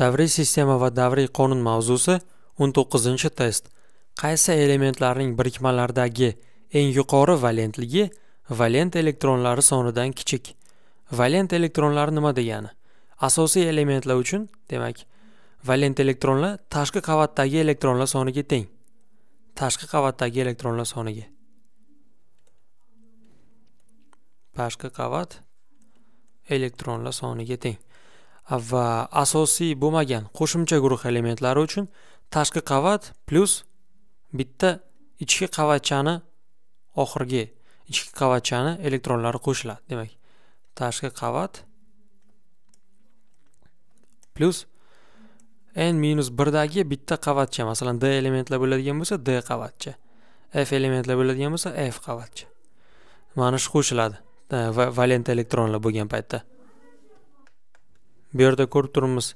davriy sistema va davriy qonun mavzusi 19 test qaysi elementlarning birikmalardagi eng yuqori valentligi valent elektronlari sonidan kichik valent elektronlar nima degani asosiy elementlar uchun demak valent elektronlar tashqi qavatdagi elektronlar soniga teng tashqi qavatdagi elektronlar soniga tashqi qavat elektronlar soniga teng va asosiy bo'lmagan qo'shimcha guruh elementlari uchun tashqi qavat plus bitta ichki qavatchani oxirgi ichki qavatchani elektronlari qo'shiladi demak tashqi qavat plus n minus birdagi bitta qavatcha masalan d elementlar bo'ladigan bo'lsa d qavatcha f elementlar bo'ladigan bo'lsa f qavatcha mana shu qo'shiladi valent elektronlar bo'lgan paytda bu yerda ko'rib turibmiz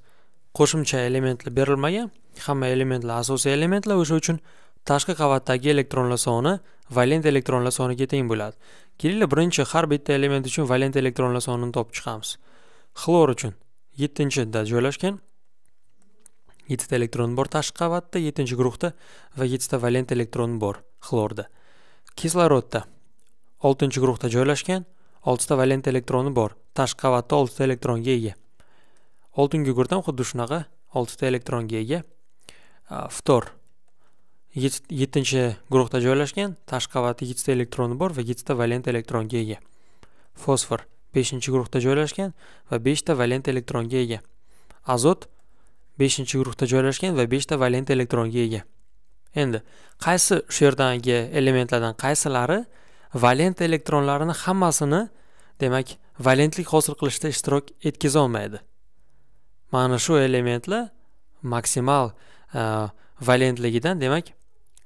qo'shimcha elementlar berilmagan hamma elementlar asosiy elementlar o'sha uchun tashqi qavatdagi elektronlar soni valent elektronlar soniga teng bo'ladi kelinglar birinchi har bitta element uchun valent elektronlar sonini topib chiqamiz xlor uchun yettinchida joylashgan yettita elektron bor tashqi qavatda yettinchi guruhda va yettita valent elektron bor xlorda kislorodda oltinchi guruhda joylashgan oltita valent elektroni bor tashqi qavatda oltita elektronga ega oltinga ko'rtam xuddi shunaqa oltita elektronga ega ftor yettinchi guruhda joylashgan tashqi qavati yettita elektroni bor va yettita valent elektronga ega fosfor beshinchi guruhda joylashgan va beshta valent elektronga ega azot beshinchi guruhda joylashgan va beshta valent elektronga ega endi qaysi shu yerdagi elementlardan qaysilari valent elektronlarini hammasini demak valentlik hosil qilishda ishtirok etkazolmaydi mana shu elementlar maksimal e, valentligidan demak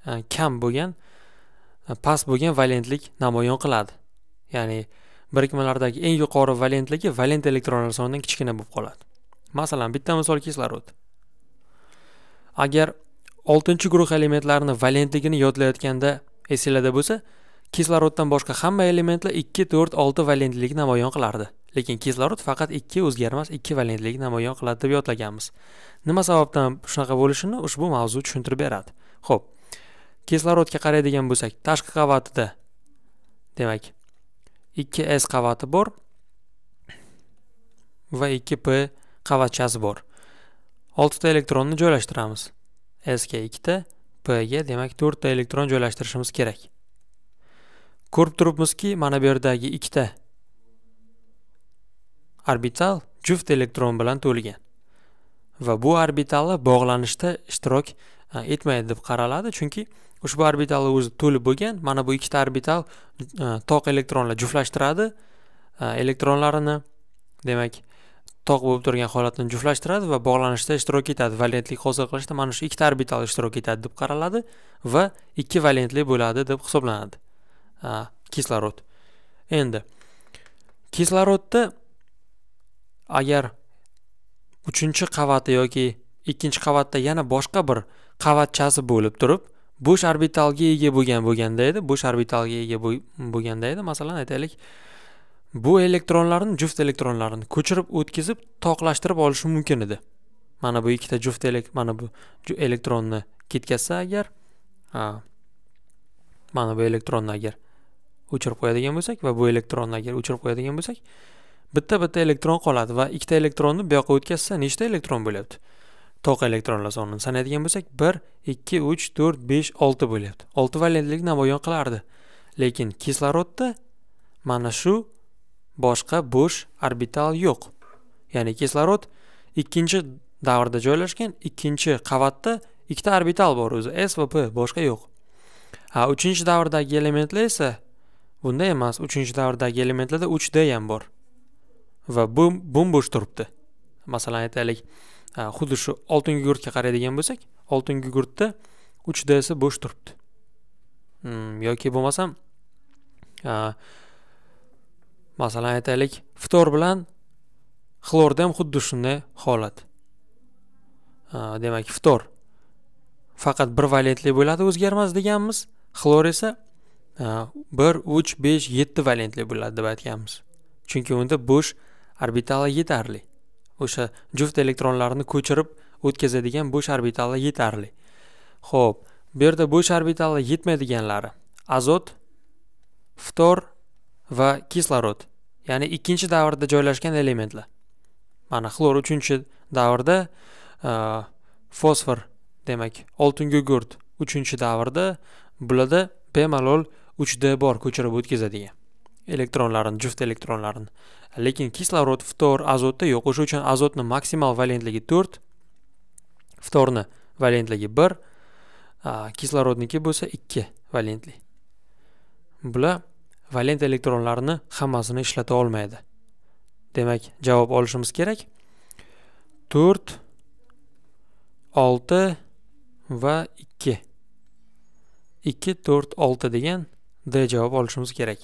e, kam bo'lgan e, past bo'lgan valentlik namoyon qiladi ya'ni birikmalardagi eng yuqori valentligi valent elektronlar sonidan kichkina bo'lib qoladi masalan bitta misol kislorod agar oltinchi guruh elementlarini valentligini yodlayotganda esinglarda bo'lsa kisloroddan boshqa hamma elementlar ikki to'rt olti valentlik namoyon qilardi lekin kislorod faqat ikki o'zgarmas ikki valentlik namoyon qiladi deb yodlaganmiz nima sababdan shunaqa bo'lishini ushbu mavzu tushuntirib beradi ho'p kislorodga qaraydigan bo'lsak tashqi qavatida demak 2s qavati bor va 2p qavatchasi bor 6 ta elektronni joylashtiramiz s ga ikkita p ga demak 4 ta elektron joylashtirishimiz kerak ko'rib turibmizki mana bu yerdagi ikkita orbital juft elektron bilan to'lgan va bu orbitallar bog'lanishda ishtirok e, etmaydi deb qaraladi chunki ushbu orbitalni o'zi to'lib bo'lgan mana bu ikkita orbital e, toq elektronlar juftlashtiradi e, elektronlarini demak toq bo'lib turgan holatini juftlashtiradi va bog'lanishda ishtirok etadi valentlik hosil qilishda mana shu ikkita orbital ishtirok etadi deb qaraladi va ikki valentli bo'ladi deb hisoblanadi kislorod endi kislorodda agar uchinchi qavat yoki ikkinchi qavatda yana boshqa bir qavatchasi bo'lib turib bo'sh orbitalga ega bo'lgan bo'lganda edi bo'sh orbitalga ega bo'lganda edi masalan aytaylik bu elektronlarni juft elektronlarini ko'chirib o'tkazib toqlashtirib olishi mumkin edi mana bu ikkita juft mana bu elektronni ketkazsa agar ha, mana bu elektronni agar o'chirib qo'yadigan bo'lsak va bu elektronni agar o'chirib qo'yadigan bo'lsak bitta bitta elektron qoladi va ikkita elektronni bu yoqqa o'tkazsa nechta elektron bo'lyapti toqa elektronlar sonini sanaydigan bo'lsak bir ikki uch to'rt besh olti bo'lyapti olti valentlik namoyon qilardi lekin kislorodda mana shu boshqa bo'sh orbital yo'q ya'ni kislorod ikkinchi davrda joylashgan ikkinchi qavatda ikkita orbital bor o'zi s va p boshqa yo'q a uchinchi davrdagi elementlar esa bunday emas uchinchi davrdagi elementlarda uch d ham bor va bo'm bo'sh turibdi masalan aytaylik e, xuddi shu oltin gugurtga qaraydigan bo'lsak oltin gugurtda uch dasi bo'sh turibdi hmm, yoki bo'lmasam e, masalan aytaylik ftor bilan xlorda ham xuddi shunday holat e, demak ftor faqat bir valentli bo'ladi o'zgarmas deganmiz xlor esa bir uch besh yetti valentli bo'ladi deb aytganmiz chunki unda bo'sh orbitali yetarli o'sha juft elektronlarni ko'chirib o'tkazadigan bo'sh orbitali yetarli ho'p bu yerda bo'sh orbitali yetmaydiganlari azot ftor va kislorod ya'ni ikkinchi davrda joylashgan elementlar mana xlor uchinchi davrda e, fosfor demak oltin gugurt uchinchi davrda bularda bemalol 3D bor ko'chirib o'tkazadigan elektronlarini juft elektronlarini lekin kislorod ftor azotda yo'q o'sha uchun azotni maksimal valentligi to'rt ftorni valentligi bir kislorodniki bo'lsa ikki valentli bular valent elektronlarini hammasini ishlata olmaydi demak javob olishimiz kerak to'rt olti va ikki ikki to'rt olti degan d javob olishimiz kerak